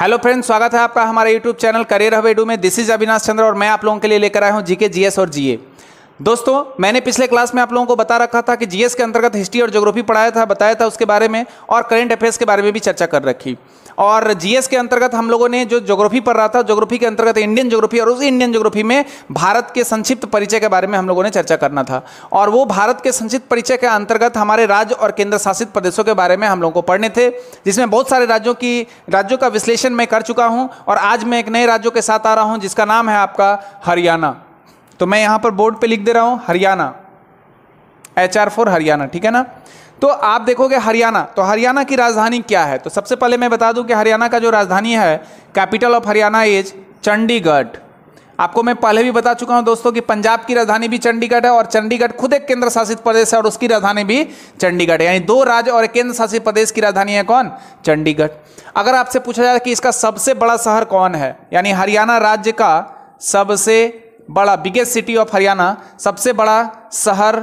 Hello friends स्वागत है आपका हमारे यूट्यूब चैनल करियर हवेडू में दिस इज अविनाश चंद्र और मैं आप लोगों के लिए लेकर आया हूँ जीके जीएस और जीए दोस्तों मैंने पिछले क्लास में आप लोगों को बता रखा था कि जीएस के अंतर्गत हिस्ट्री और ज्योग्राफी पढ़ाया था बताया था उसके बारे में और करंट अफेयर्स के बारे में भी चर्चा कर रखी और जीएस के अंतर्गत हम लोगों ने जो ज्योग्राफी पढ़ रहा था ज्योग्राफी के अंतर्गत इंडियन ज्योग्राफी और उस इंडियन ज्योग्राफी में भारत के संक्षिप्त परिचय के बारे में हम लोगों ने चर्चा करना था और वो भारत के संक्षिप्त परिचय के अंतर्गत हमारे राज्य और केंद्र शासित प्रदेशों के बारे में हम लोगों को पढ़ने थे जिसमें बहुत सारे राज्यों की राज्यों का विश्लेषण मैं कर चुका हूँ और आज मैं एक नए राज्यों के साथ आ रहा हूँ जिसका नाम है आपका हरियाणा तो मैं यहाँ पर बोर्ड पे लिख दे रहा हूँ Haryana H R four Haryana ठीक है ना तो आप देखोगे हरियाणा तो हरियाणा की राजधानी क्या है तो सबसे पहले मैं बता दूं कि हरियाणा का जो राजधानी है capital of Haryana is Chandigarh आपको मैं पहले भी बता चुका हूं दोस्तों कि पंजाब की राजधानी भी चंडीगढ़ है और चंडीगढ़ खुद एक केंद्र शासित प्रदेश है और उसकी राजधानी भी चंडीगढ़ है यानी दो राज्य और एक केंद्र शासित प्रदेश की राजधानी है कौन चंडीगढ़ अगर आपसे पूछा जाए कि इसका सबसे बड़ा शहर कौन है यानी हरियाणा राज्य का सबसे बड़ा बिगेस्ट सिटी ऑफ हरियाणा सबसे बड़ा शहर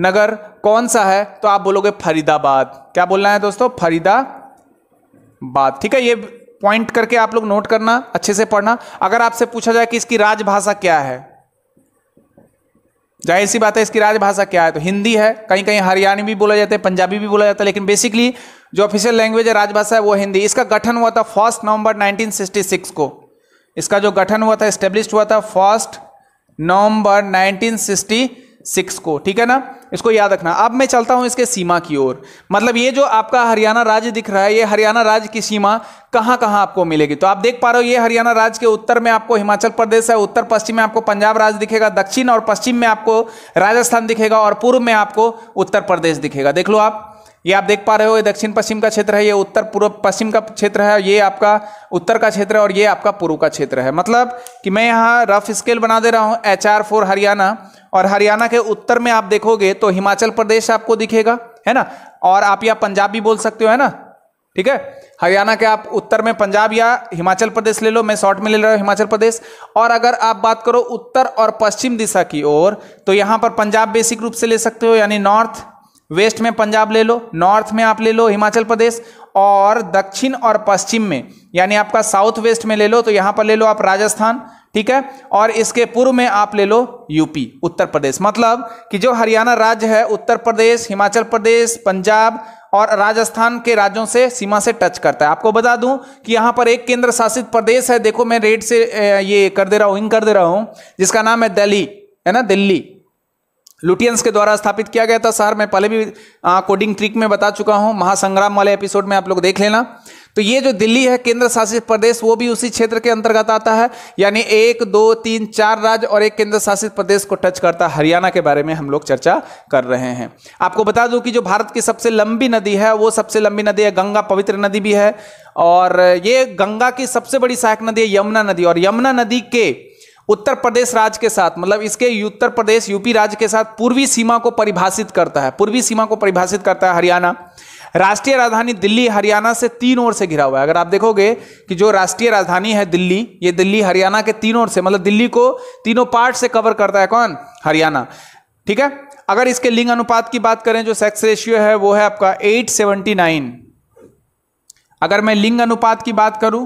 नगर कौन सा है तो आप बोलोगे फरीदाबाद क्या बोलना है दोस्तों फरीदाबाद ठीक है ये पॉइंट करके आप लोग नोट करना अच्छे से पढ़ना अगर आपसे पूछा जाए कि इसकी राजभाषा क्या है जाहिर सी बात है इसकी राजभाषा क्या है तो हिंदी है कहीं कहीं हरियाणवी भी बोला जाता है पंजाबी भी बोला जाता है लेकिन बेसिकली जो ऑफिशियल लैंग्वेज है राजभाषा है वो हिंदी इसका गठन हुआ था फर्स्ट नवंबर 1966 को इसका जो गठन हुआ था स्टेब्लिश हुआ था फर्स्ट नवंबर 1966 को ठीक है ना इसको याद रखना अब मैं चलता हूं इसके सीमा की ओर मतलब ये जो आपका हरियाणा राज्य दिख रहा है ये हरियाणा राज्य की सीमा कहां कहां आपको मिलेगी तो आप देख पा रहे हो ये हरियाणा राज्य के उत्तर में आपको हिमाचल प्रदेश है उत्तर पश्चिम में आपको पंजाब राज्य दिखेगा दक्षिण और पश्चिम में आपको राजस्थान दिखेगा और पूर्व में आपको उत्तर प्रदेश दिखेगा देख लो आप ये आप देख पा रहे हो ये दक्षिण पश्चिम का क्षेत्र है ये उत्तर पूर्व पश्चिम का क्षेत्र है ये आपका उत्तर का क्षेत्र है और ये आपका पूर्व का क्षेत्र है मतलब कि मैं यहाँ रफ स्केल बना दे रहा हूँ एच आर फोर हरियाणा और हरियाणा के उत्तर में आप देखोगे तो हिमाचल प्रदेश आपको दिखेगा है ना और आप या पंजाब भी बोल सकते हो है ना ठीक है हरियाणा के आप उत्तर में पंजाब या हिमाचल प्रदेश ले लो मैं शॉर्ट में ले रहा हूँ हिमाचल प्रदेश और अगर आप बात करो उत्तर और पश्चिम दिशा की ओर तो यहाँ पर पंजाब बेसिक रूप से ले सकते हो यानी नॉर्थ वेस्ट में पंजाब ले लो नॉर्थ में आप ले लो हिमाचल प्रदेश और दक्षिण और पश्चिम में यानी आपका साउथ वेस्ट में ले लो तो यहां पर ले लो आप राजस्थान ठीक है और इसके पूर्व में आप ले लो यूपी उत्तर प्रदेश मतलब कि जो हरियाणा राज्य है उत्तर प्रदेश हिमाचल प्रदेश पंजाब और राजस्थान के राज्यों से सीमा से टच करता है आपको बता दूं कि यहां पर एक केंद्र शासित प्रदेश है देखो मैं रेड से ये कर दे रहा हूं इन कर दे रहा हूं जिसका नाम है दिल्ली है ना दिल्ली लुटियंस के द्वारा स्थापित किया गया था सर मैं पहले भी आ, कोडिंग ट्रिक में बता चुका हूं महासंग्राम वाले एपिसोड में आप लोग देख लेना तो ये जो दिल्ली है केंद्र शासित प्रदेश वो भी उसी क्षेत्र के अंतर्गत आता है यानी एक दो तीन चार राज्य और एक केंद्र शासित प्रदेश को टच करता हरियाणा के बारे में हम लोग चर्चा कर रहे हैं आपको बता दूं कि जो भारत की सबसे लंबी नदी है वो सबसे लंबी नदी है गंगा पवित्र नदी भी है और ये गंगा की सबसे बड़ी सहायक नदी है यमुना नदी और यमुना नदी के उत्तर प्रदेश राज्य के साथ मतलब इसके उत्तर प्रदेश यूपी राज्य के साथ पूर्वी सीमा को परिभाषित करता है पूर्वी सीमा को परिभाषित करता है हरियाणा राष्ट्रीय राजधानी दिल्ली हरियाणा से तीन ओर से घिरा हुआ है अगर आप देखोगे कि जो राष्ट्रीय राजधानी है दिल्ली ये दिल्ली हरियाणा के तीन ओर से मतलब दिल्ली को तीनों पार्ट से कवर करता है कौन हरियाणा ठीक है अगर इसके लिंग अनुपात की बात करें जो सेक्स रेशियो है वो है आपका 879 अगर मैं लिंग अनुपात की बात करूं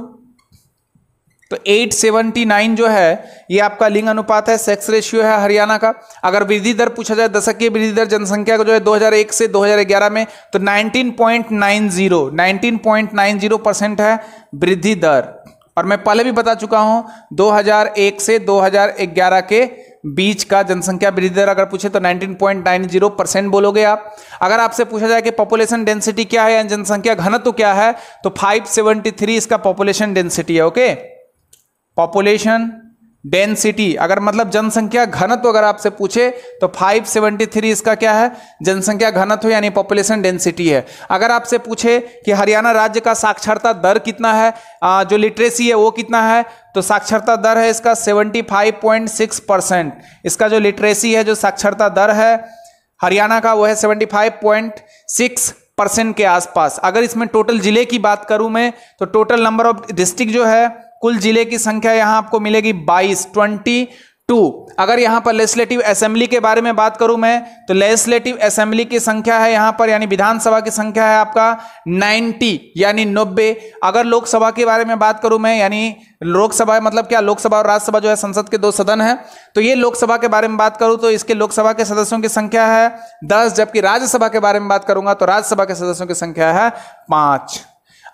तो 879 जो है ये आपका लिंग अनुपात है सेक्स रेशियो है हरियाणा का अगर वृद्धि दर पूछा जाए दशक की वृद्धि दर जनसंख्या का जो है 2001 से 2011 में तो 19.90 19.90 परसेंट है वृद्धि दर और मैं पहले भी बता चुका हूं 2001 से 2011 के बीच का जनसंख्या वृद्धि दर अगर पूछे तो 19.90 परसेंट बोलोगे आप अगर आपसे पूछा जाए कि पॉपुलेशन डेंसिटी क्या है जनसंख्या घनत्व तो क्या है तो 573 इसका पॉपुलेशन डेंसिटी है ओके okay? पॉपुलेशन डेंसिटी अगर मतलब जनसंख्या घनत्व अगर आपसे पूछे तो 573 इसका क्या है जनसंख्या घनत्व यानी पॉपुलेशन डेंसिटी है अगर आपसे पूछे कि हरियाणा राज्य का साक्षरता दर कितना है जो लिटरेसी है वो कितना है तो साक्षरता दर है इसका 75.6 परसेंट इसका जो लिटरेसी है जो साक्षरता दर है हरियाणा का वो है 75.6 परसेंट के आसपास अगर इसमें टोटल जिले की बात करूं मैं तो टोटल नंबर ऑफ डिस्ट्रिक्ट जो है कुल जिले की संख्या यहां आपको मिलेगी बाईस ट्वेंटी टू अगर यहां पर लेजिस्लेटिव असेंबली के बारे में बात करूं मैं तो लेजिस्लेटिव असेंबली की संख्या है यहां पर यानी विधानसभा की संख्या है आपका 90 यानी 90 अगर लोकसभा के बारे में बात करूं मैं यानी लोकसभा मतलब क्या लोकसभा और राज्यसभा जो है संसद के दो सदन है तो ये लोकसभा के बारे में बात करूं तो इसके लोकसभा के सदस्यों की संख्या है दस जबकि राज्यसभा के बारे में बात करूंगा तो राज्यसभा के सदस्यों की संख्या है पांच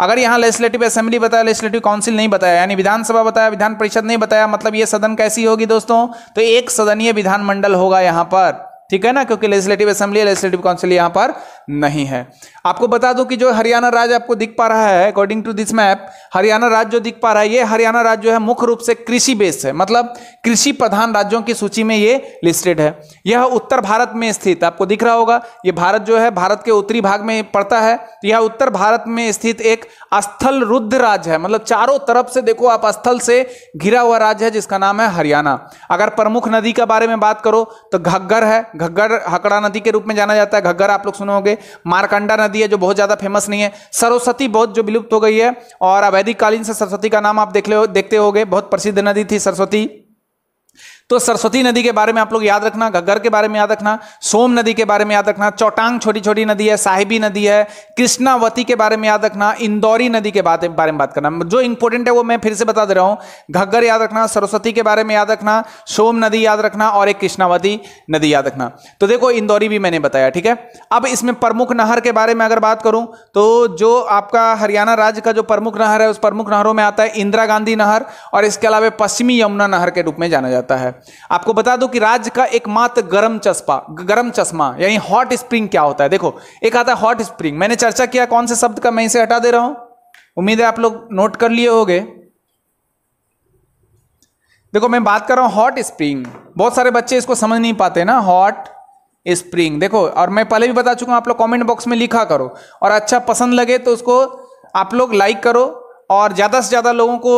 अगर यहाँ लेजिस्लेटिव असेंबली बताया लेजिस्लेटिव काउंसिल नहीं बताया यानी विधानसभा बताया विधान परिषद नहीं बताया मतलब ये सदन कैसी होगी दोस्तों तो एक सदनीय विधानमंडल होगा यहाँ पर ठीक है ना क्योंकि लेजिस्लेटिव असेंबली लेजिस्लेटिव काउंसिल यहाँ पर नहीं है आपको बता दूं कि जो हरियाणा राज्य आपको दिख पा रहा है according to this map Haryana राज्य जो दिख पा रहा है ये हरियाणा राज्य जो है मुख्य रूप से कृषि बेस्ड है मतलब कृषि प्रधान राज्यों की सूची में ये लिस्टेड है यह उत्तर भारत में स्थित आपको दिख रहा होगा ये भारत जो है भारत के उत्तरी भाग में पड़ता है यह उत्तर भारत में स्थित एक स्थल रुद्ध राज्य है मतलब चारों तरफ से देखो आप स्थल से घिरा हुआ राज्य है जिसका नाम है हरियाणा अगर प्रमुख नदी के बारे में बात करो तो घग्गर है घग्गर हकड़ा नदी के रूप में जाना जाता है घग्गर आप लोग सुनोगे मारकंडा नदी है जो बहुत ज़्यादा फेमस नहीं है सरस्वती बहुत जो विलुप्त हो गई है और अवैधिक कालीन से सरस्वती का नाम आप देख ले देखते हो गए बहुत प्रसिद्ध नदी थी सरस्वती तो सरस्वती नदी के बारे में आप लोग याद रखना घग्गर के बारे में याद रखना सोम नदी के बारे में याद रखना चौटांग छोटी छोटी नदी है साहिबी नदी है कृष्णावती के बारे में याद रखना इंदौरी नदी के बारे में बात करना जो इंपॉर्टेंट है वो मैं फिर से बता दे रहा हूँ घग्गर याद रखना सरस्वती के बारे में याद रखना सोम नदी याद रखना और एक कृष्णावती नदी याद रखना तो देखो इंदौरी भी मैंने बताया ठीक है अब इसमें प्रमुख नहर के बारे में अगर बात करूं तो जो आपका हरियाणा राज्य का जो प्रमुख नहर है उस प्रमुख नहरों में आता है इंदिरा गांधी नहर और इसके अलावा पश्चिमी यमुना नहर के रूप में जाना जाता है आपको बता दो कि राज्य का एकमात्र गर्म चस्पा गर्म चश्मा यानी हॉट स्प्रिंग क्या होता है देखो एक आता है हॉट स्प्रिंग मैंने चर्चा किया कौन से शब्द का मैं इसे हटा दे रहा हूं उम्मीद है आप लोग नोट कर लिए होंगे देखो मैं बात कर रहा हूं हॉट स्प्रिंग बहुत सारे बच्चे इसको समझ नहीं पाते ना हॉट स्प्रिंग देखो और मैं पहले भी बता चुका हूं आप लोग कमेंट बॉक्स में लिखा करो और अच्छा पसंद लगे तो उसको आप लोग लाइक करो और ज़्यादा से ज़्यादा लोगों को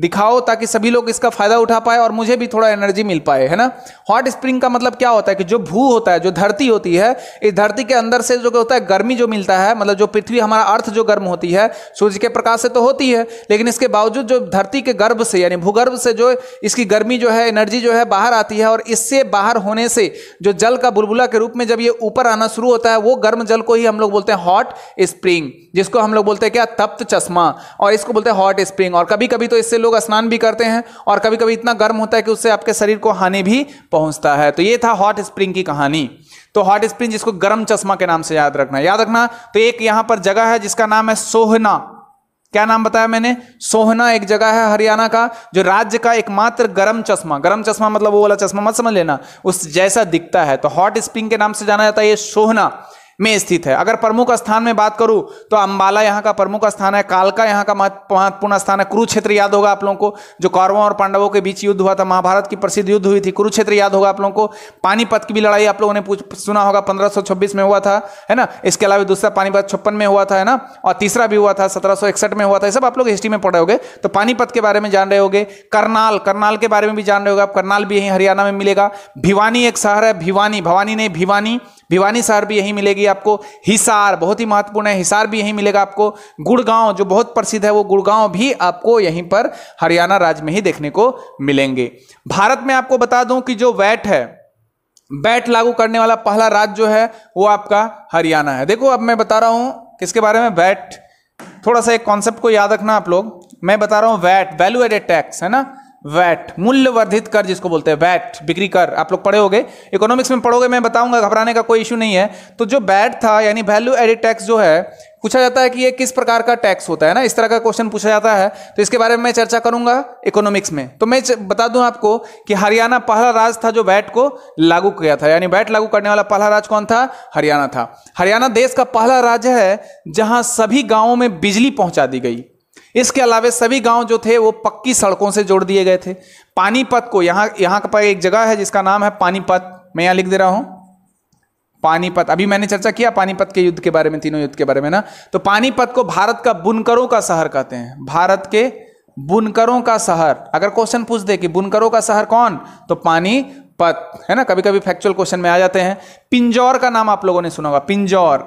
दिखाओ ताकि सभी लोग इसका फायदा उठा पाए और मुझे भी थोड़ा एनर्जी मिल पाए है ना हॉट स्प्रिंग का मतलब क्या होता है कि जो भू होता है जो धरती होती है इस धरती के अंदर से जो होता है गर्मी जो मिलता है मतलब जो पृथ्वी हमारा अर्थ जो गर्म होती है सूर्य के प्रकाश से तो होती है लेकिन इसके बावजूद जो धरती के गर्भ से यानी भूगर्भ से जो इसकी गर्मी जो है एनर्जी जो है बाहर आती है और इससे बाहर होने से जो जल का बुलबुला के रूप में जब ये ऊपर आना शुरू होता है वो गर्म जल को ही हम लोग बोलते हैं हॉट स्प्रिंग जिसको हम लोग बोलते हैं क्या तप्त चश्मा और इसको बोलते हैं हॉट स्प्रिंग और कभी कभी तो इस इससे लोग स्नान भी करते हैं और कभी कभी इतना गर्म होता है कि उससे आपके शरीर को हानि भी पहुंचता है तो ये था हॉट स्प्रिंग की कहानी तो हॉट स्प्रिंग जिसको गर्म चश्मा के नाम से याद रखना याद रखना तो एक यहां पर जगह है जिसका नाम है सोहना क्या नाम बताया मैंने सोहना एक जगह है हरियाणा का जो राज्य का एकमात्र गर्म चश्मा गर्म चश्मा मतलब वो वाला चश्मा मत समझ लेना उस जैसा दिखता है तो हॉट स्प्रिंग के नाम से जाना जाता है ये सोहना में स्थित है अगर प्रमुख स्थान में बात करूं तो अंबाला यहाँ का प्रमुख स्थान है कालका यहाँ का महत्वपूर्ण स्थान है कुरुक्षेत्र याद होगा आप लोगों को जो कौरवों और पांडवों के बीच युद्ध हुआ था महाभारत की प्रसिद्ध युद्ध हुई थी कुरुक्षेत्र याद होगा आप लोगों को पानीपत की भी लड़ाई आप लोगों ने सुना होगा पंद्रह में हुआ था है ना इसके अलावा दूसरा पानीपत छप्पन में हुआ था है ना और तीसरा भी हुआ था सत्रह में हुआ था सब आप लोग हिस्ट्री में पढ़े हो तो पानीपत के बारे में जान रहे हो करनाल करनाल के बारे में भी जान रहे हो आप करनाल भी यहीं हरियाणा में मिलेगा भिवानी एक शहर है भिवानी भवानी नहीं भिवानी भिवानी शहर भी यही मिलेगी आपको हिसार बहुत ही महत्वपूर्ण है हिसार भी यही मिलेगा आपको गुड़गांव जो बहुत प्रसिद्ध है वो गुड़गांव भी आपको यहीं पर हरियाणा राज्य में ही देखने को मिलेंगे भारत में आपको बता दूं कि जो वैट है बैट लागू करने वाला पहला राज्य जो है वो आपका हरियाणा है देखो अब मैं बता रहा हूं किसके बारे में वैट थोड़ा सा एक कॉन्सेप्ट को याद रखना आप लोग मैं बता रहा हूं वैट वैल्यू एडेड टैक्स है ना वैट मूल्य वर्धित कर जिसको बोलते हैं वैट बिक्री कर आप लोग पढ़े होगे इकोनॉमिक्स में पढ़ोगे मैं बताऊंगा घबराने का कोई इशू नहीं है तो जो वैट था यानी वैल्यू एडिड टैक्स जो है पूछा जाता है कि ये किस प्रकार का टैक्स होता है ना इस तरह का क्वेश्चन पूछा जाता है तो इसके बारे में मैं चर्चा करूंगा इकोनॉमिक्स में तो मैं बता दूं आपको कि हरियाणा पहला राज्य था जो वैट को लागू किया था यानी वैट लागू करने वाला पहला राज्य कौन था हरियाणा था हरियाणा देश का पहला राज्य है जहां सभी गांवों में बिजली पहुंचा दी गई इसके अलावा सभी गांव जो थे वो पक्की सड़कों से जोड़ दिए गए थे पानीपत को यहां यहां पर एक जगह है जिसका नाम है पानीपत मैं यहां लिख दे रहा हूं पानीपत अभी मैंने चर्चा किया पानीपत के युद्ध के बारे में तीनों युद्ध के बारे में ना तो पानीपत को भारत का बुनकरों का शहर कहते हैं भारत के बुनकरों का शहर अगर क्वेश्चन पूछ दे कि बुनकरों का शहर कौन तो पानीपत है ना कभी कभी फैक्चुअल क्वेश्चन में आ जाते हैं पिंजौर का नाम आप लोगों ने सुना होगा पिंजौर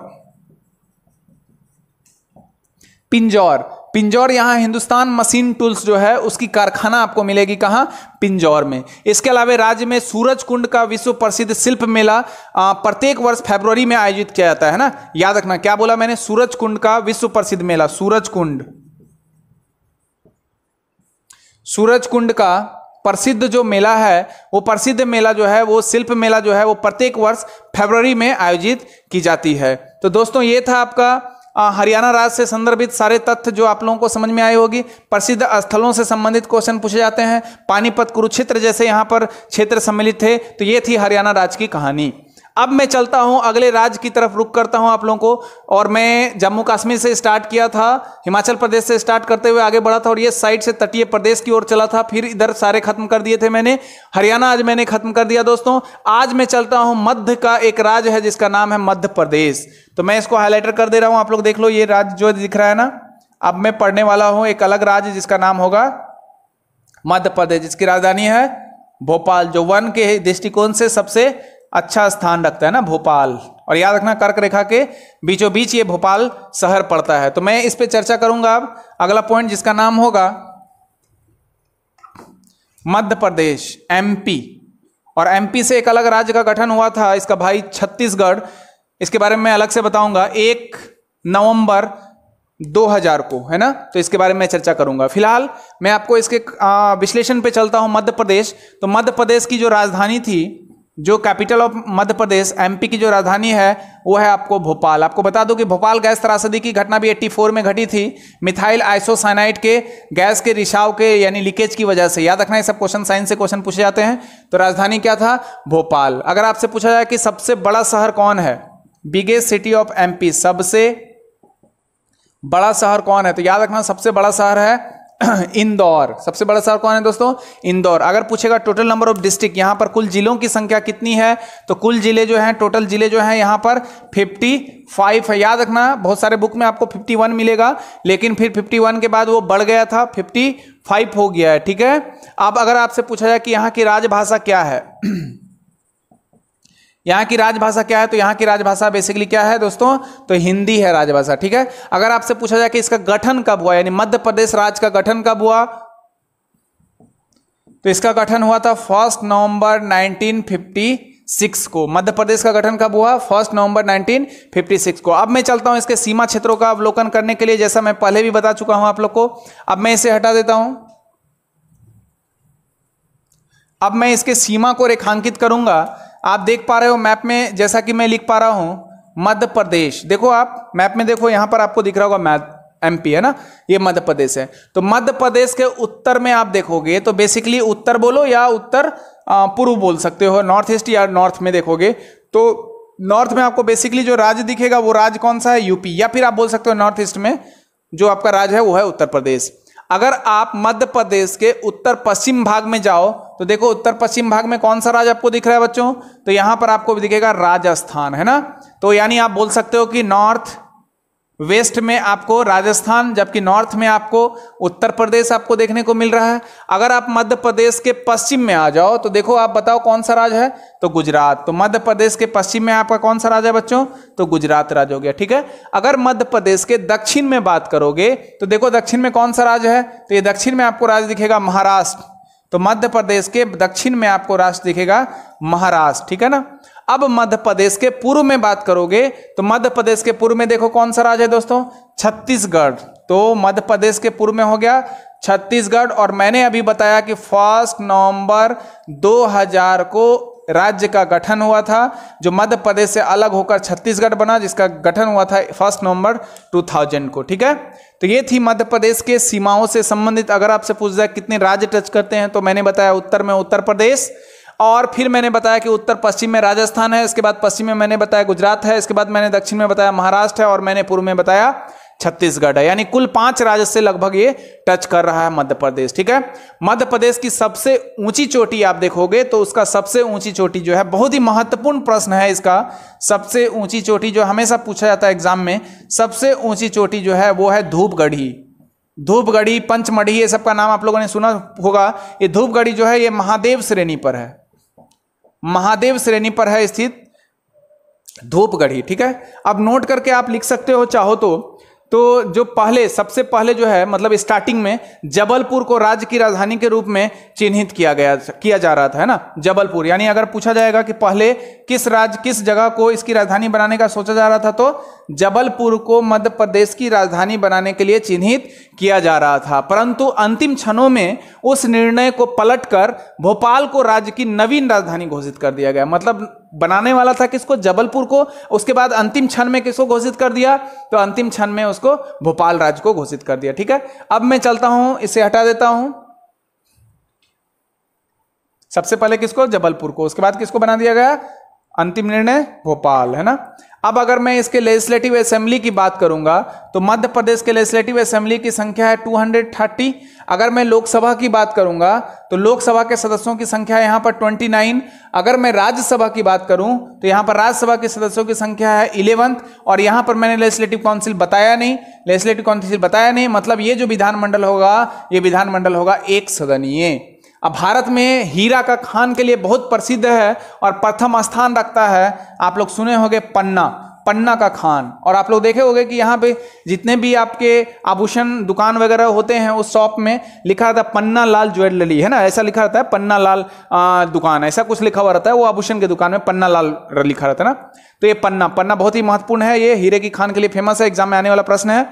पिंजौर पिंजौर यहाँ हिंदुस्तान मशीन टूल्स जो है उसकी कारखाना आपको मिलेगी कहाँ पिंजौर में इसके अलावा राज्य में सूरज कुंड का विश्व प्रसिद्ध शिल्प मेला प्रत्येक वर्ष फरवरी में आयोजित किया जाता है ना याद रखना क्या बोला मैंने सूरज कुंड का विश्व प्रसिद्ध मेला सूरज कुंड सूरज कुंड का प्रसिद्ध जो मेला है वो प्रसिद्ध मेला जो है वो शिल्प मेला जो है वो प्रत्येक वर्ष फरवरी में आयोजित की जाती है तो दोस्तों ये था आपका हरियाणा राज्य से संदर्भित सारे तथ्य जो आप लोगों को समझ में आए होगी प्रसिद्ध स्थलों से संबंधित क्वेश्चन पूछे जाते हैं पानीपत कुरुक्षेत्र जैसे यहाँ पर क्षेत्र सम्मिलित थे तो ये थी हरियाणा राज्य की कहानी अब मैं चलता हूं अगले राज्य की तरफ रुक करता हूं आप लोगों को और मैं जम्मू कश्मीर से स्टार्ट किया था हिमाचल प्रदेश से स्टार्ट करते हुए आगे बढ़ा था और ये साइड से तटीय प्रदेश की ओर चला था फिर इधर सारे खत्म कर दिए थे मैंने हरियाणा आज मैंने खत्म कर दिया दोस्तों आज मैं चलता हूं मध्य का एक राज्य है जिसका नाम है मध्य प्रदेश तो मैं इसको हाईलाइटर कर दे रहा हूं आप लोग देख लो ये राज्य जो दिख रहा है ना अब मैं पढ़ने वाला हूं एक अलग राज्य जिसका नाम होगा मध्य प्रदेश जिसकी राजधानी है भोपाल जो वन के दृष्टिकोण से सबसे अच्छा स्थान रखता है ना भोपाल और याद रखना कर्क रेखा के बीचों बीच ये भोपाल शहर पड़ता है तो मैं इस पर चर्चा करूंगा अब अगला पॉइंट जिसका नाम होगा मध्य प्रदेश एमपी और एमपी से एक अलग राज्य का गठन हुआ था इसका भाई छत्तीसगढ़ इसके बारे में अलग से बताऊंगा एक नवंबर 2000 को है ना तो इसके बारे में चर्चा करूंगा फिलहाल मैं आपको इसके विश्लेषण पे चलता हूं मध्य प्रदेश तो मध्य प्रदेश की जो राजधानी थी जो capital of Madhya Pradesh MP की जो राजधानी है वो है आपको भोपाल आपको बता दूं कि भोपाल गैस त्रासदी की घटना भी 84 में घटी थी मिथाइल आइसोसाइनाइट के गैस के रिसाव के यानी लीकेज की वजह से याद रखना है सब क्वेश्चन साइंस से क्वेश्चन पूछे जाते हैं तो राजधानी क्या था भोपाल अगर आपसे पूछा जाए कि सबसे बड़ा शहर कौन है बिगेस्ट सिटी ऑफ एम सबसे बड़ा शहर कौन है तो याद रखना सबसे बड़ा शहर है इंदौर सबसे बड़ा शहर कौन है दोस्तों इंदौर अगर पूछेगा टोटल नंबर ऑफ डिस्ट्रिक्ट यहाँ पर कुल जिलों की संख्या कितनी है तो कुल जिले जो हैं टोटल जिले जो हैं यहाँ पर 55 है याद रखना बहुत सारे बुक में आपको 51 मिलेगा लेकिन फिर 51 के बाद वो बढ़ गया था 55 हो गया है ठीक है अब अगर आपसे पूछा जाए कि यहाँ की राजभाषा क्या है यहाँ की राजभाषा क्या है तो यहाँ की राजभाषा बेसिकली क्या है दोस्तों तो हिंदी है राजभाषा ठीक है अगर आपसे पूछा जाए कि इसका गठन कब हुआ यानी मध्य प्रदेश राज्य का गठन कब हुआ तो इसका गठन हुआ था फर्स्ट नवंबर 1956 को मध्य प्रदेश का गठन कब हुआ फर्स्ट नवंबर 1956 को अब मैं चलता हूं इसके सीमा क्षेत्रों का अवलोकन करने के लिए जैसा मैं पहले भी बता चुका हूं आप लोग को अब मैं इसे हटा देता हूं अब मैं इसके सीमा को रेखांकित करूंगा आप देख पा रहे हो मैप में जैसा कि मैं लिख पा रहा हूं मध्य प्रदेश देखो आप मैप में देखो यहां पर आपको दिख रहा होगा मैप एमपी है ना ये मध्य प्रदेश है तो मध्य प्रदेश के उत्तर में आप देखोगे तो बेसिकली उत्तर बोलो या उत्तर पूर्व बोल सकते हो नॉर्थ ईस्ट या नॉर्थ में देखोगे तो नॉर्थ में आपको बेसिकली जो राज्य दिखेगा वो राज्य कौन सा है यूपी या फिर आप बोल सकते हो नॉर्थ ईस्ट में जो आपका राज्य है वो है उत्तर प्रदेश अगर आप मध्य प्रदेश के उत्तर पश्चिम भाग में जाओ तो देखो उत्तर पश्चिम भाग में कौन सा राज्य आपको दिख रहा है बच्चों तो यहां पर आपको दिखेगा राजस्थान है ना तो यानी आप बोल सकते हो कि नॉर्थ वेस्ट में आपको राजस्थान जबकि नॉर्थ में आपको उत्तर प्रदेश आपको देखने को मिल रहा है अगर आप मध्य प्रदेश के पश्चिम में आ जाओ तो देखो आप बताओ कौन सा राज्य है तो गुजरात तो मध्य प्रदेश के पश्चिम में आपका कौन सा राज्य है बच्चों तो गुजरात राज्य हो गया ठीक है अगर मध्य प्रदेश के दक्षिण में बात करोगे तो देखो दक्षिण में कौन सा राज्य है तो ये दक्षिण में आपको राज्य दिखेगा महाराष्ट्र तो मध्य प्रदेश के दक्षिण में आपको राष्ट्र दिखेगा महाराष्ट्र ठीक है ना अब मध्य प्रदेश के पूर्व में बात करोगे तो मध्य प्रदेश के पूर्व में देखो कौन सा राज्य है दोस्तों छत्तीसगढ़ तो मध्य प्रदेश के पूर्व में हो गया छत्तीसगढ़ और मैंने अभी बताया कि फर्स्ट नवंबर 2000 को राज्य का गठन हुआ था जो मध्य प्रदेश से अलग होकर छत्तीसगढ़ बना जिसका गठन हुआ था फर्स्ट नवंबर 2000 को ठीक है तो ये थी मध्य प्रदेश के सीमाओं से संबंधित अगर आपसे पूछ जाए कितने राज्य टच करते हैं तो मैंने बताया उत्तर में उत्तर प्रदेश और फिर मैंने बताया कि उत्तर पश्चिम में राजस्थान है इसके बाद पश्चिम में मैंने बताया गुजरात है इसके बाद मैंने दक्षिण में बताया महाराष्ट्र है और मैंने पूर्व में बताया छत्तीसगढ़ है यानी कुल पांच राज्य से लगभग ये टच कर रहा है मध्य प्रदेश ठीक है मध्य प्रदेश की सबसे ऊंची चोटी आप देखोगे तो उसका सबसे ऊंची चोटी जो है बहुत ही महत्वपूर्ण प्रश्न है इसका सबसे ऊंची चोटी जो हमेशा पूछा जाता है एग्जाम में सबसे ऊंची चोटी जो है वो है धूपगढ़ी धूपगढ़ी पंचमढ़ी ये सबका नाम आप लोगों ने सुना होगा ये धूपगढ़ी जो है ये महादेव श्रेणी पर है महादेव श्रेणी पर है स्थित धूपगढ़ी ठीक है अब नोट करके आप लिख सकते हो चाहो तो तो जो पहले सबसे पहले जो है मतलब स्टार्टिंग में जबलपुर को राज्य की राजधानी के रूप में चिन्हित किया गया किया जा रहा था है ना जबलपुर यानी अगर पूछा जाएगा कि पहले किस राज्य किस जगह को इसकी राजधानी बनाने का सोचा जा रहा था तो जबलपुर को मध्य प्रदेश की राजधानी बनाने के लिए चिन्हित किया जा रहा था परंतु अंतिम क्षणों में उस निर्णय को पलट भोपाल को राज्य की नवीन राजधानी घोषित कर दिया गया मतलब बनाने वाला था किसको जबलपुर को उसके बाद अंतिम क्षण में किसको घोषित कर दिया तो अंतिम क्षण में उसको भोपाल राज्य को घोषित कर दिया ठीक है अब मैं चलता हूं इसे हटा देता हूं सबसे पहले किसको जबलपुर को उसके बाद किसको बना दिया गया अंतिम निर्णय भोपाल है ना अब अगर मैं इसके लेजिस्लेटिव असेंबली की बात करूंगा तो मध्य प्रदेश के लेजिस्लेटिव असेंबली की संख्या है 230 अगर मैं लोकसभा की बात करूंगा तो लोकसभा के सदस्यों की संख्या है यहां पर 29 अगर मैं राज्यसभा की बात करूं तो यहां पर राज्यसभा के सदस्यों की संख्या है इलेवंथ और यहां पर मैंने लेजिस्लेटिव काउंसिल बताया नहीं लेजिस्लेटिव काउंसिल बताया नहीं मतलब ये जो विधानमंडल होगा ये विधानमंडल होगा एक सदनीय अब भारत में हीरा का खान के लिए बहुत प्रसिद्ध है और प्रथम स्थान रखता है आप लोग सुने होंगे पन्ना पन्ना का खान और आप लोग देखे होंगे कि यहाँ पे जितने भी आपके आभूषण दुकान वगैरह होते हैं उस शॉप में लिखा रहता है पन्ना लाल ज्वेलरी है ना ऐसा लिखा रहता है पन्ना लाल दुकान ऐसा कुछ लिखा हुआ रहता है वो आभूषण के दुकान में पन्ना लाल लिखा रहता है ना तो ये पन्ना पन्ना बहुत ही महत्वपूर्ण है ये हीरे की खान के लिए फेमस है एग्जाम में आने वाला प्रश्न है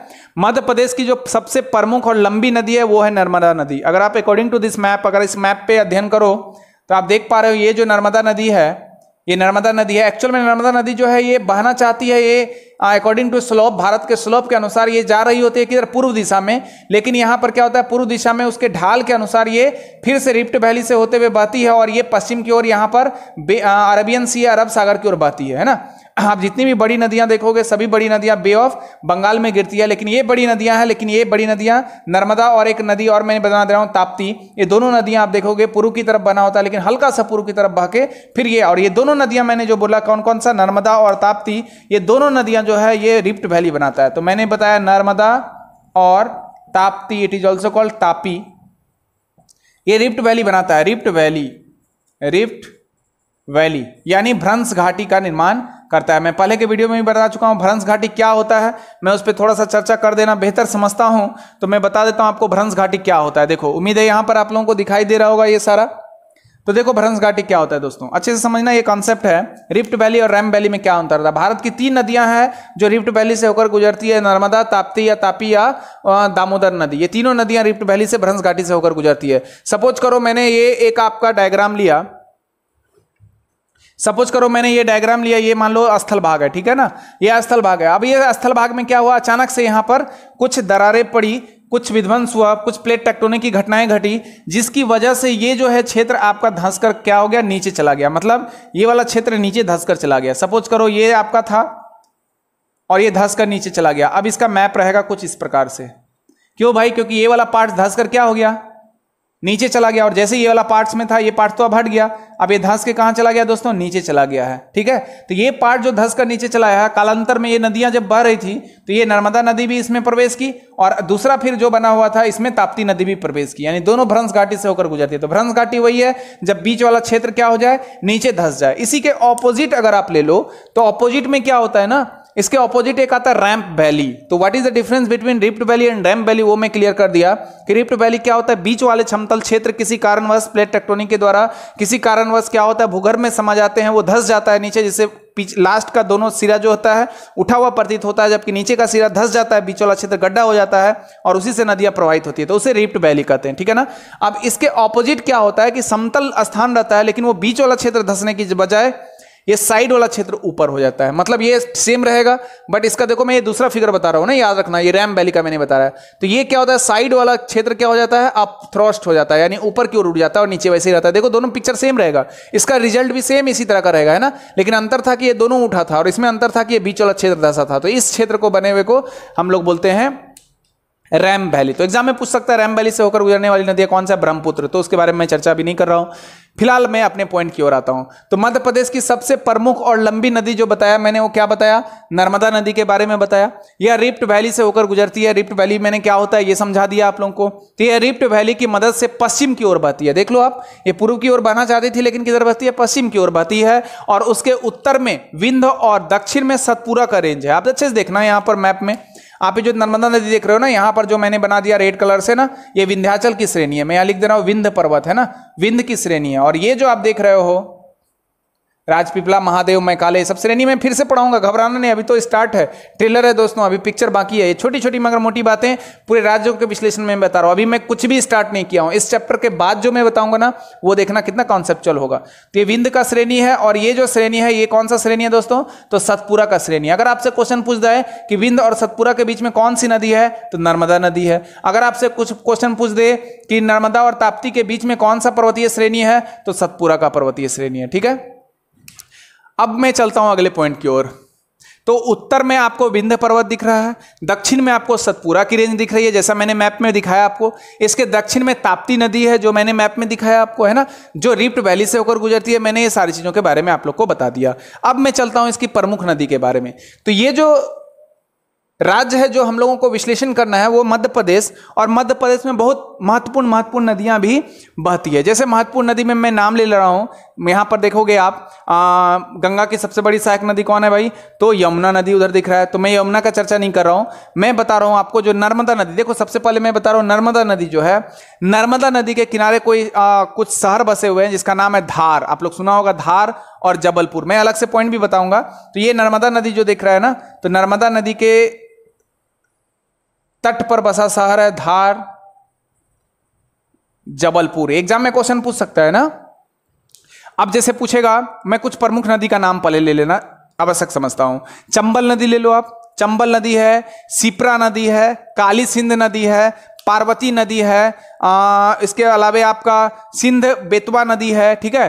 मध्य प्रदेश की जो सबसे प्रमुख और लंबी नदी है वो है नर्मदा नदी अगर आप अकॉर्डिंग टू दिस मैप अगर इस मैप पे अध्ययन करो तो आप देख पा रहे हो ये जो नर्मदा नदी है ये नर्मदा नदी है एक्चुअल में नर्मदा नदी जो है ये बहना चाहती है ये अकॉर्डिंग टू स्लोप भारत के स्लोप के अनुसार ये जा रही होती है किधर पूर्व दिशा में लेकिन यहाँ पर क्या होता है पूर्व दिशा में उसके ढाल के अनुसार ये फिर से रिप्ट वैली से होते हुए बहती है और ये पश्चिम की ओर यहाँ पर अरबियन सी अरब सागर की ओर बहती है ना आप जितनी भी बड़ी नदियां देखोगे सभी बड़ी नदियां बे ऑफ बंगाल में गिरती है लेकिन ये बड़ी नदियां हैं लेकिन ये बड़ी नदियां नर्मदा और एक नदी और मैंने बता दे रहा हूं ताप्ती ये दोनों नदियां आप देखोगे पूर्व की तरफ बना होता है लेकिन हल्का सा पूर्व की तरफ बह के फिर ये और ये दोनों नदियां मैंने जो बोला कौन कौन सा नर्मदा और ताप्ती ये दोनों नदियां जो है ये रिप्ट वैली बनाता है तो मैंने बताया नर्मदा और Tapti it is also called Tapi ये रिप्ट वैली बनाता है रिप्ट वैली रिप्ट वैली यानी भ्रंस घाटी का निर्माण करता है मैं पहले के वीडियो में भी बता चुका हूँ भ्रंश घाटी क्या होता है मैं उस पर थोड़ा सा चर्चा कर देना बेहतर समझता हूँ तो मैं बता देता हूँ आपको भ्रंश घाटी क्या होता है देखो उम्मीद है यहाँ पर आप लोगों को दिखाई दे रहा होगा ये सारा तो देखो भ्रंश घाटी क्या होता है दोस्तों अच्छे से समझना ये कॉन्सेप्ट है रिफ्ट वैली और रैम वैली में क्या अंतर था भारत की तीन नदियां हैं जो रिफ्ट वैली से होकर गुजरती है नर्मदा ताप्ती या तापी या दामोदर नदी ये तीनों नदियां रिफ्ट वैली से भ्रंश घाटी से होकर गुजरती है सपोज करो मैंने ये एक आपका डायग्राम लिया सपोज करो मैंने ये डायग्राम लिया ये मान लो स्थल भाग है ठीक है ना ये स्थल भाग है अब ये स्थल भाग में क्या हुआ अचानक से यहां पर कुछ दरारें पड़ी कुछ विध्वंस हुआ कुछ प्लेट टेक्टोनिक की घटनाएं घटी जिसकी वजह से ये जो है क्षेत्र आपका धंसकर क्या हो गया नीचे चला गया मतलब ये वाला क्षेत्र नीचे धंसकर चला गया सपोज करो ये आपका था और ये धंसकर नीचे चला गया अब इसका मैप रहेगा कुछ इस प्रकार से क्यों भाई क्योंकि ये वाला पार्ट धंसकर क्या हो गया नीचे चला गया और जैसे ये वाला पार्ट्स में था ये पार्ट तो अब हट गया अब ये धस के कहाँ चला गया दोस्तों नीचे चला गया है ठीक है तो ये पार्ट जो धस कर नीचे चला है कालांतर में ये नदियां जब बह रही थी तो ये नर्मदा नदी भी इसमें प्रवेश की और दूसरा फिर जो बना हुआ था इसमें ताप्ती नदी भी प्रवेश की यानी दोनों भ्रंस घाटी से होकर गुजरती है तो भ्रंस घाटी वही है जब बीच वाला क्षेत्र क्या हो जाए नीचे धस जाए इसी के ऑपोजिट अगर आप ले लो तो ऑपोजिट में क्या होता है ना इसके ऑपोजिट एक आता है रैम्प वैली तो what is the difference between rift valley and ramp valley वो मैं क्लियर कर दिया कि रिप्ट वैली क्या होता है बीच वाले क्षमतल क्षेत्र किसी कारणवश प्लेट टेक्टोनिक के द्वारा किसी कारणवश क्या होता है भूगर्भ में समा जाते हैं वो धस जाता है नीचे जिससे पीछ लास्ट का दोनों सिरा जो होता है उठा हुआ प्रतीत होता है जबकि नीचे का सिरा धस जाता है बीच वाला क्षेत्र गड्ढा हो जाता है और उसी से नदियां प्रवाहित होती है तो उसे रिप्ट वैली कहते हैं ठीक है ना अब इसके ऑपोजिट क्या होता है कि समतल स्थान रहता है लेकिन वो बीच वाला क्षेत्र धसने की बजाय ये साइड वाला क्षेत्र ऊपर हो जाता है मतलब ये सेम रहेगा बट इसका देखो मैं ये दूसरा फिगर बता रहा हूं ना याद रखना ये रैम वैली का मैंने बताया तो ये क्या होता है साइड वाला क्षेत्र क्या हो जाता है अप थ्रोस्ट हो जाता है यानी ऊपर की ओर उड़ जाता है और नीचे वैसे ही रहता है देखो दोनों पिक्चर सेम रहेगा इसका रिजल्ट भी सेम इसी तरह का रहेगा है ना लेकिन अंतर था कि ये दोनों उठा था और इसमें अंतर था कि ये बीच वाला क्षेत्र दसा था तो इस क्षेत्र को बने हुए को हम लोग बोलते हैं रैम वैली तो एग्जाम में पूछ सकता है रैम वैली से होकर गुजरने वाली नदी कौन सा ब्रह्मपुत्र तो उसके बारे में मैं चर्चा भी नहीं कर रहा हूं फिलहाल मैं अपने पॉइंट की ओर आता हूं तो मध्य प्रदेश की सबसे प्रमुख और लंबी नदी जो बताया मैंने वो क्या बताया नर्मदा नदी के बारे में बताया यह रिप्ट वैली से होकर गुजरती है रिप्ट वैली मैंने क्या होता है ये समझा दिया आप लोगों को तो यह रिप्ट वैली की मदद से पश्चिम की ओर बहती है देख लो आप ये पूर्व की ओर बहना चाहती थी लेकिन किधर बहती है पश्चिम की ओर बहती है और उसके उत्तर में विंध्य और दक्षिण में सतपुरा का रेंज है आप अच्छे से देखना यहां पर मैप में आप जो नर्मदा नदी देख रहे हो ना यहाँ पर जो मैंने बना दिया रेड कलर से ना ये विंध्याचल की श्रेणी है मैं यहाँ लिख दे रहा हूँ विंध पर्वत है ना विंध की श्रेणी है और ये जो आप देख रहे हो राजपिपला महादेव मैकाले सब श्रेणी में फिर से पढ़ाऊंगा घबराना नहीं अभी तो स्टार्ट है ट्रेलर है दोस्तों अभी पिक्चर बाकी है ये छोटी छोटी मगर मोटी बातें पूरे राज्यों के विश्लेषण में बता रहा हूं अभी मैं कुछ भी स्टार्ट नहीं किया हूं इस चैप्टर के बाद जो मैं बताऊंगा ना वो देखना कितना कॉन्सेप्चुअल होगा तो ये विंद का श्रेणी है और ये जो श्रेणी है ये कौन सा श्रेणी है दोस्तों तो सतपुरा का श्रेणी अगर आपसे क्वेश्चन पूछ है कि विंद और सतपुरा के बीच में कौन सी नदी है तो नर्मदा नदी है अगर आपसे कुछ क्वेश्चन पूछ दे कि नर्मदा और ताप्ती के बीच में कौन सा पर्वतीय श्रेणी है तो सतपुरा का पर्वतीय श्रेणी है ठीक है अब मैं चलता हूं अगले पॉइंट की ओर तो उत्तर में आपको विंध्य पर्वत दिख रहा है दक्षिण में आपको सतपुरा की रेंज दिख रही है जैसा मैंने मैप में दिखाया आपको इसके दक्षिण में ताप्ती नदी है जो मैंने मैप में दिखाया आपको है ना जो रिप्ट वैली से होकर गुजरती है मैंने ये सारी चीज़ों के बारे में आप लोग को बता दिया अब मैं चलता हूं इसकी प्रमुख नदी के बारे में तो ये जो राज्य है जो हम लोगों को विश्लेषण करना है वो मध्य प्रदेश और मध्य प्रदेश में बहुत महत्वपूर्ण महत्वपूर्ण नदियां भी बहती है जैसे महत्वपूर्ण नदी में मैं नाम ले रहा हूँ यहाँ पर देखोगे आप आ, गंगा की सबसे बड़ी सहायक नदी कौन है भाई तो यमुना नदी उधर दिख रहा है तो मैं यमुना का चर्चा नहीं कर रहा हूँ मैं बता रहा हूँ आपको जो नर्मदा नदी देखो सबसे पहले मैं बता रहा हूँ नर्मदा नदी जो है नर्मदा नदी के किनारे कोई आ, कुछ शहर बसे हुए हैं जिसका नाम है धार आप लोग सुना होगा धार और जबलपुर मैं अलग से पॉइंट भी बताऊंगा तो ये नर्मदा नदी जो दिख रहा है ना तो नर्मदा नदी के तट पर बसा शहर है धार जबलपुर एग्जाम में क्वेश्चन पूछ सकता है ना अब जैसे पूछेगा मैं कुछ प्रमुख नदी का नाम पहले ले लेना आवश्यक समझता हूं चंबल नदी ले लो आप चंबल नदी है सिपरा नदी है काली सिंध नदी है पार्वती नदी है आ, इसके अलावा आपका सिंध बेतवा नदी है ठीक है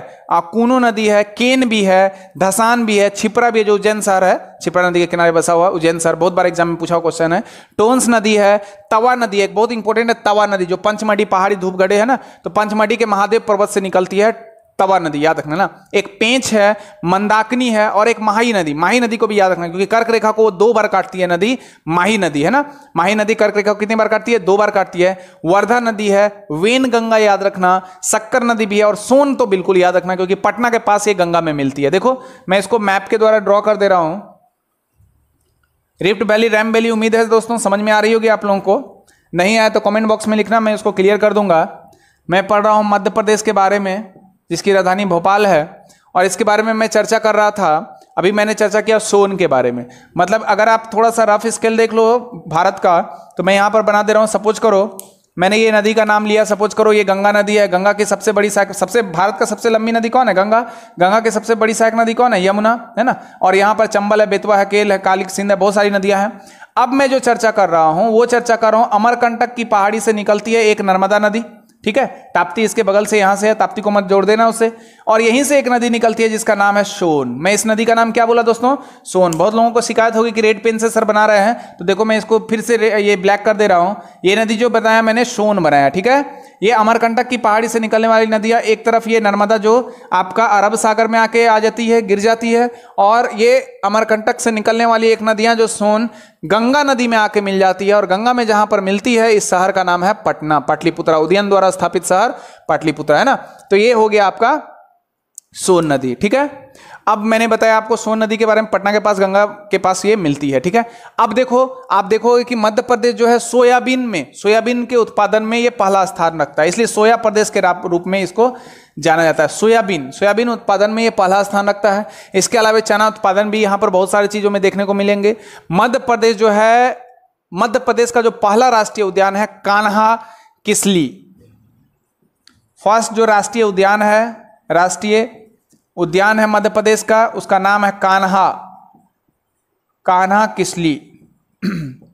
कूनो नदी है केन भी है धसान भी है छिपरा भी है जो उज्जैन शहर है छिपरा नदी के किनारे बसा हुआ उज्जैन शहर बहुत बार एग्जाम में पूछा हुआ क्वेश्चन है टोन्स नदी है तवा नदी एक बहुत इंपॉर्टेंट है तवा नदी जो पंचमढ़ी पहाड़ी धूपगढ़े है ना तो पंचमढ़ी के महादेव पर्वत से निकलती है तवा नदी याद रखना ना एक पेंच है मंदाकिनी है और एक माही नदी माही नदी को भी याद रखना क्योंकि कर्क रेखा को दो बार काटती है नदी माही नदी है ना माही नदी कर्क रेखा को कितनी बार काटती है दो बार काटती है वर्धा नदी है वेन गंगा याद रखना शक्कर नदी भी है और सोन तो बिल्कुल याद रखना क्योंकि पटना के पास ये गंगा में मिलती है देखो मैं इसको मैप के द्वारा ड्रॉ कर दे रहा हूं रिफ्ट वैली रैम वैली उम्मीद है दोस्तों समझ में आ रही होगी आप लोगों को नहीं आया तो कमेंट बॉक्स में लिखना मैं उसको क्लियर कर दूंगा मैं पढ़ रहा हूं मध्य प्रदेश के बारे में जिसकी राजधानी भोपाल है और इसके बारे में मैं चर्चा कर रहा था अभी मैंने चर्चा किया सोन के बारे में मतलब अगर आप थोड़ा सा रफ स्केल देख लो भारत का तो मैं यहाँ पर बना दे रहा हूँ सपोज करो मैंने ये नदी का नाम लिया सपोज करो ये गंगा नदी है गंगा की सबसे बड़ी सहायक सबसे भारत का सबसे लंबी नदी कौन है गंगा गंगा की सबसे बड़ी सहायक नदी कौन है यमुना है ना और यहाँ पर चंबल है बेतवा है केल है कालिक सिंध है बहुत सारी नदियाँ हैं अब मैं जो चर्चा कर रहा हूँ वो चर्चा कर रहा हूँ अमरकंटक की पहाड़ी से निकलती है एक नर्मदा नदी ठीक है ताप्ती इसके बगल से यहां से है ताप्ती को मत जोड़ देना उससे और यहीं से एक नदी निकलती है जिसका नाम है सोन मैं इस नदी का नाम क्या बोला दोस्तों सोन बहुत लोगों को शिकायत होगी कि रेड पेन से सर बना रहे हैं तो देखो मैं इसको फिर से ये ब्लैक कर दे रहा हूं ये नदी जो बताया मैंने सोन बनाया ठीक है ये अमरकंटक की पहाड़ी से निकलने वाली नदियाँ एक तरफ ये नर्मदा जो आपका अरब सागर में आके आ जाती है गिर जाती है और ये अमरकंटक से निकलने वाली एक नदियाँ जो सोन गंगा नदी में आके मिल जाती है और गंगा में जहाँ पर मिलती है इस शहर का नाम है पटना पाटलिपुत्रा उदयन द्वारा स्थापित शहर पाटलिपुत्रा है ना तो ये हो गया आपका सोन नदी ठीक है अब मैंने बताया आपको सोन नदी के बारे में पटना के पास गंगा के पास ये मिलती है ठीक है अब देखो आप देखोगे कि मध्य प्रदेश जो है सोयाबीन में सोयाबीन के उत्पादन में ये पहला स्थान रखता है इसलिए सोया प्रदेश के रूप में इसको जाना जाता है सोयाबीन सोयाबीन उत्पादन में ये पहला स्थान रखता है इसके अलावा चना उत्पादन भी यहाँ पर बहुत सारी चीज़ों में देखने को मिलेंगे मध्य प्रदेश जो है मध्य प्रदेश का जो पहला राष्ट्रीय उद्यान है कान्हा किसली फर्स्ट जो राष्ट्रीय उद्यान है राष्ट्रीय उद्यान है मध्य प्रदेश का उसका नाम है कान्हा कान्हा किसली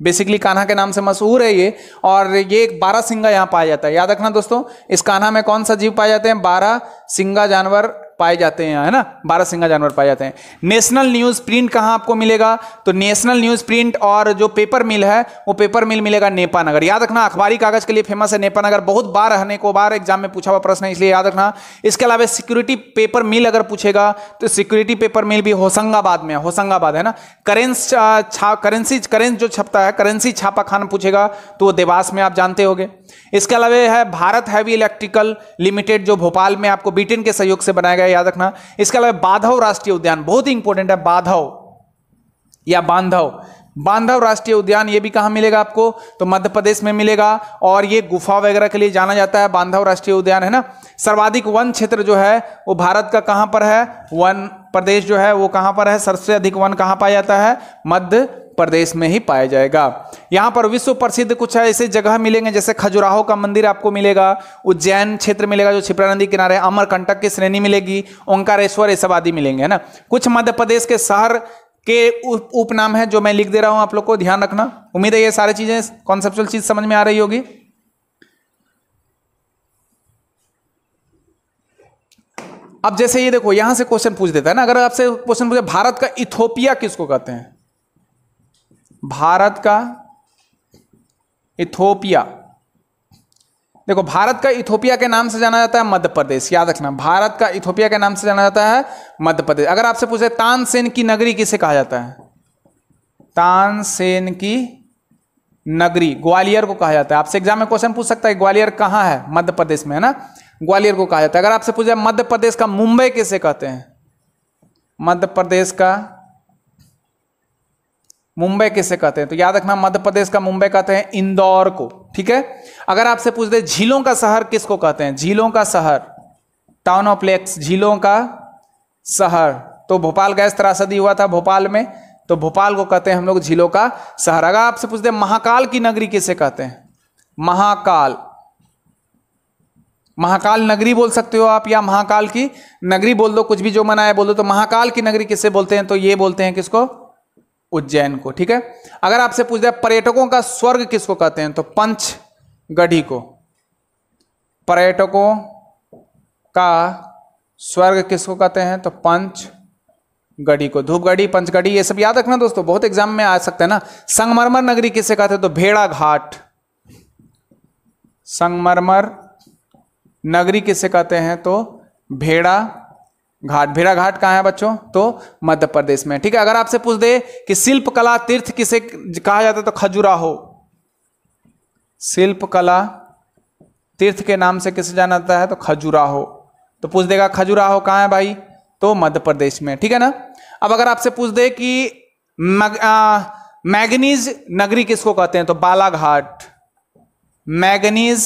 बेसिकली कान्हा के नाम से मशहूर है ये और ये एक बारह सिंगा यहाँ पाया जाता है याद रखना दोस्तों इस कान्हा में कौन सा जीव पाए जाते हैं बारह सिंगा जानवर पाए जाते हैं है ना बारह सिंगा जानवर पाए जाते हैं नेशनल न्यूज़ प्रिंट कहाँ आपको मिलेगा तो नेशनल न्यूज़ प्रिंट और जो पेपर मिल है वो पेपर मिल मिलेगा नेपा नगर याद रखना अखबारी कागज़ के लिए फेमस है नेपा नगर बहुत बार रहने को बार एग्जाम में पूछा हुआ प्रश्न है इसलिए याद रखना इसके अलावा सिक्योरिटी पेपर मिल अगर पूछेगा तो सिक्योरिटी पेपर मिल भी होशंगाबाद में है होशंगाबाद है ना करेंस करेंसी करेंस जो छपता है करेंसी छापा खाना पूछेगा तो वो देवास में आप जानते हो इसके अलावा है भारत हैवी इलेक्ट्रिकल लिमिटेड जो भोपाल में आपको ब्रिटेन के सहयोग से बनाया गया है याद रखना इसके अलावा बाधव राष्ट्रीय उद्यान बहुत ही इंपॉर्टेंट है बाधव या बांधव बांधव राष्ट्रीय उद्यान ये भी कहाँ मिलेगा आपको तो मध्य प्रदेश में मिलेगा और ये गुफा वगैरह के लिए जाना जाता है बांधव राष्ट्रीय उद्यान है ना सर्वाधिक वन क्षेत्र जो है वो भारत का कहाँ पर है वन प्रदेश जो है वो कहाँ पर है सबसे अधिक वन कहाँ पाया जाता है मध्य प्रदेश में ही पाया जाएगा यहाँ पर विश्व प्रसिद्ध कुछ ऐसे जगह मिलेंगे जैसे खजुराहो का मंदिर आपको मिलेगा उज्जैन क्षेत्र मिलेगा जो छिपरा नदी किनारे अमरकंटक की श्रेणी मिलेगी ओंकारेश्वर ये सब आदि मिलेंगे है ना कुछ मध्य प्रदेश के शहर के उपनाम है जो मैं लिख दे रहा हूं आप लोग को ध्यान रखना उम्मीद है ये सारी चीजें कॉन्सेप्चुअल चीज समझ में आ रही होगी अब जैसे ये देखो यहां से क्वेश्चन पूछ देता है ना अगर आपसे क्वेश्चन पूछे भारत का इथोपिया किसको कहते हैं भारत का इथोपिया देखो भारत का इथोपिया के नाम से जाना जाता है मध्य प्रदेश याद रखना भारत का इथोपिया के नाम से जाना जाता है मध्य प्रदेश अगर आपसे पूछे तानसेन की नगरी किसे कहा जाता है तानसेन की नगरी ग्वालियर को कहा जाता है आपसे एग्जाम में क्वेश्चन पूछ सकता है ग्वालियर कहां है मध्य प्रदेश में है ना ग्वालियर को कहा जाता है अगर आपसे पूछा मध्य प्रदेश का मुंबई किसे कहते हैं मध्य प्रदेश का मुंबई किसे कहते हैं तो याद रखना मध्य प्रदेश का मुंबई कहते हैं इंदौर को ठीक है अगर आपसे पूछ दे झीलों का शहर किसको कहते हैं झीलों का शहर टाउन ऑफ लेक्स झीलों का शहर तो भोपाल गैस त्रासदी हुआ था भोपाल में तो भोपाल को कहते हैं हम लोग झीलों का शहर अगर आपसे पूछ दे महाकाल की नगरी किसे कहते हैं महाकाल महाकाल नगरी बोल सकते हो आप या महाकाल की नगरी बोल दो कुछ भी जो मनाया बोल दो तो महाकाल की नगरी किसे बोलते हैं तो ये बोलते हैं किसको उज्जैन को ठीक है अगर आपसे पूछ दिया पर्यटकों का स्वर्ग किसको कहते हैं तो पंचगढ़ी को पर्यटकों का स्वर्ग किसको कहते हैं तो पंच गढ़ी को धूपगढ़ी पंचगढ़ी ये सब याद रखना दोस्तों बहुत एग्जाम में आ सकते हैं ना संगमरमर नगरी किसे कहते हैं तो भेड़ा घाट संगमरमर नगरी किसे कहते हैं तो भेड़ा घाट भेड़ा घाट कहाँ है बच्चों तो मध्य प्रदेश में ठीक है अगर आपसे पूछ दे कि शिल्प कला तीर्थ किसे कहा जाता है तो खजुराहो शिल्प कला तीर्थ के नाम से किसे जाना जाता है तो खजुराहो तो पूछ देगा खजुराहो कहाँ है भाई तो मध्य प्रदेश में ठीक है ना अब अगर आपसे पूछ दे कि मग, आ, मैगनीज नगरी किसको कहते हैं तो बालाघाट मैगनीज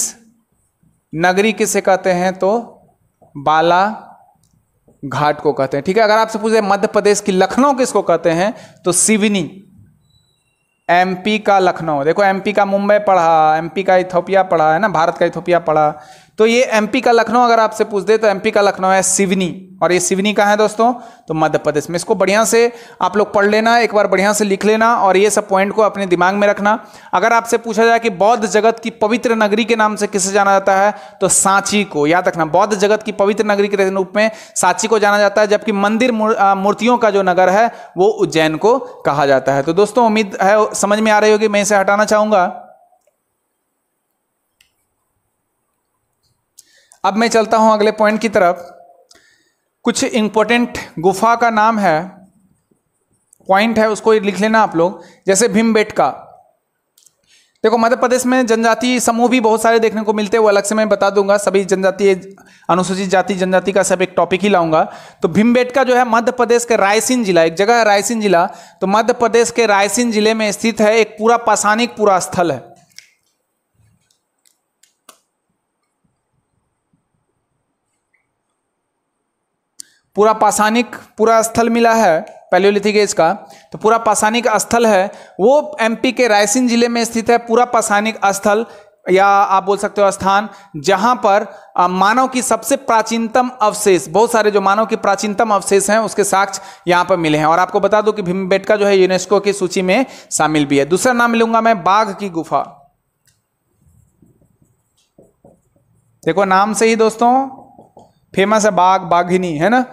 नगरी किसे कहते हैं तो बाला घाट को कहते हैं ठीक है अगर आपसे पूछे मध्य प्रदेश की लखनऊ किसको कहते हैं तो सिवनी एमपी का लखनऊ देखो एमपी का मुंबई पढ़ा एमपी का इथोपिया पढ़ा है ना भारत का इथोपिया पढ़ा तो ये एमपी का लखनऊ अगर आपसे पूछ दे तो एमपी का लखनऊ है सिवनी और ये सिवनी कहाँ है दोस्तों तो मध्य प्रदेश में इसको बढ़िया से आप लोग पढ़ लेना एक बार बढ़िया से लिख लेना और ये सब पॉइंट को अपने दिमाग में रखना अगर आपसे पूछा जाए कि बौद्ध जगत की पवित्र नगरी के नाम से किसे जाना जाता है तो सांची को याद रखना बौद्ध जगत की पवित्र नगरी के रूप में सांची को जाना जाता है जबकि मंदिर मूर्तियों का जो नगर है वो उज्जैन को कहा जाता है तो दोस्तों उम्मीद है समझ में आ रही होगी मैं इसे हटाना चाहूँगा अब मैं चलता हूँ अगले पॉइंट की तरफ कुछ इम्पोर्टेंट गुफा का नाम है पॉइंट है उसको लिख लेना आप लोग जैसे का देखो मध्य प्रदेश में जनजाति समूह भी बहुत सारे देखने को मिलते हैं वो अलग से मैं बता दूंगा सभी जनजातीय अनुसूचित जाति जनजाति का सब एक टॉपिक ही लाऊंगा तो का जो है मध्य प्रदेश के रायसेन जिला एक जगह है रायसेन जिला तो मध्य प्रदेश के रायसेन जिले में स्थित है एक पूरा पाषाणिक पूरा स्थल है पूरा पाषाणिक पूरा स्थल मिला है पैलियोलिथिक एज का तो पूरा पाषाणिक स्थल है वो एमपी के रायसेन जिले में स्थित है पूरा पाषाणिक स्थल या आप बोल सकते हो स्थान जहां पर मानव की सबसे प्राचीनतम अवशेष बहुत सारे जो मानव की प्राचीनतम अवशेष हैं उसके साक्ष्य यहां पर मिले हैं और आपको बता दूं कि भीमबेटका जो है यूनेस्को की सूची में शामिल भी है दूसरा नाम लूंगा मैं बाघ की गुफा देखो नाम से ही दोस्तों फेमस है बाघ बाघिनी है ना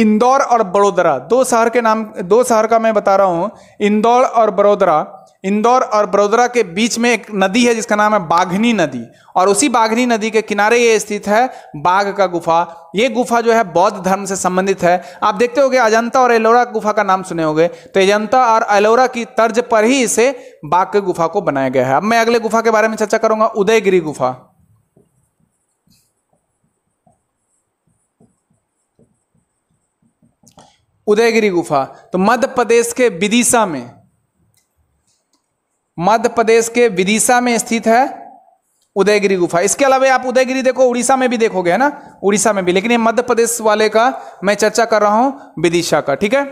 इंदौर और बड़ोदरा दो शहर के नाम दो शहर का मैं बता रहा हूँ इंदौर और बड़ोदरा इंदौर और बड़ोदरा के बीच में एक नदी है जिसका नाम है बाघनी नदी और उसी बाघनी नदी के किनारे ये स्थित है बाघ का गुफा ये गुफा जो है बौद्ध धर्म से संबंधित है आप देखते होंगे अजंता और एलोरा गुफा का नाम सुने होंगे तो अजंता और एलोरा की तर्ज पर ही इसे बाघ के गुफा को बनाया गया है अब मैं अगले गुफा के बारे में चर्चा करूंगा उदयगिरी गुफा उदयगिरी गुफा तो मध्य प्रदेश के विदिशा में मध्य प्रदेश के विदिशा में स्थित है उदयगिरी गुफा इसके अलावा आप उदयगिरी देखो उड़ीसा में भी देखोगे है ना उड़ीसा में भी लेकिन ये मध्य प्रदेश वाले का मैं चर्चा कर रहा हूं विदिशा का ठीक है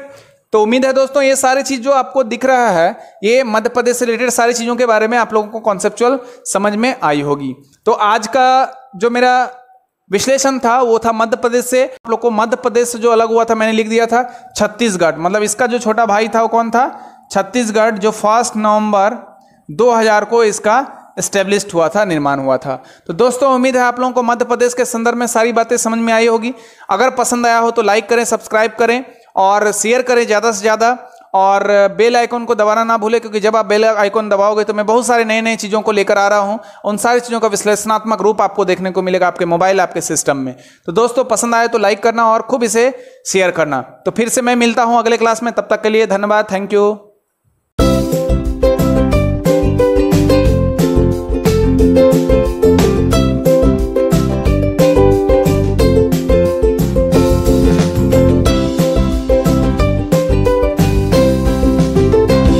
तो उम्मीद है दोस्तों ये सारी चीज जो आपको दिख रहा है ये मध्य प्रदेश से रिलेटेड सारी चीजों के बारे में आप लोगों को कॉन्सेप्चुअल समझ में आई होगी तो आज का जो मेरा विश्लेषण था वो था मध्य प्रदेश से आप लोग को मध्य प्रदेश से जो अलग हुआ था मैंने लिख दिया था छत्तीसगढ़ मतलब इसका जो छोटा भाई था वो कौन था छत्तीसगढ़ जो फर्स्ट नवंबर 2000 को इसका स्टेब्लिश हुआ था निर्माण हुआ था तो दोस्तों उम्मीद है आप लोगों को मध्य प्रदेश के संदर्भ में सारी बातें समझ में आई होगी अगर पसंद आया हो तो लाइक करें सब्सक्राइब करें और शेयर करें ज़्यादा से ज़्यादा और बेल आइकॉन को दबाना ना भूले क्योंकि जब आप बेल आइकॉन दबाओगे तो मैं बहुत सारे नए नए चीज़ों को लेकर आ रहा हूँ उन सारी चीज़ों का विश्लेषणात्मक रूप आपको देखने को मिलेगा आपके मोबाइल आपके सिस्टम में तो दोस्तों पसंद आए तो लाइक करना और खूब इसे शेयर करना तो फिर से मैं मिलता हूँ अगले क्लास में तब तक के लिए धन्यवाद थैंक यू